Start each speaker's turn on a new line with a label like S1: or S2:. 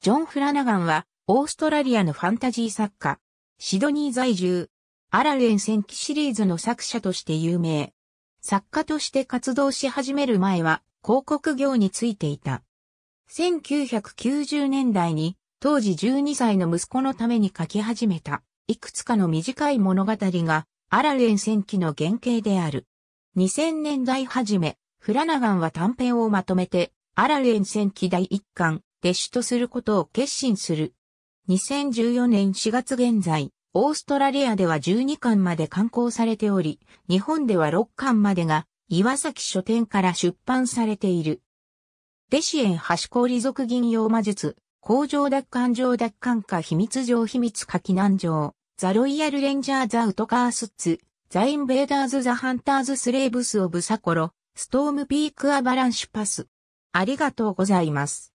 S1: ジョン・フラナガンは、オーストラリアのファンタジー作家、シドニー在住、アラレン戦記シリーズの作者として有名。作家として活動し始める前は、広告業についていた。1990年代に、当時12歳の息子のために書き始めた、いくつかの短い物語が、アラレン戦記の原型である。2000年代初め、フラナガンは短編をまとめて、アラレン戦記第1巻、弟子とすることを決心する。2014年4月現在、オーストラリアでは12巻まで刊行されており、日本では6巻までが岩崎書店から出版されている。デシエン橋氷属銀用魔術、工場奪還上奪還化秘密上秘密書き難上、ザロイヤルレンジャーザウトカースッツ、ザインベーダーズザハンターズスレーブスオブサコロ、ストームピークアバランシュパス。ありがとうございます。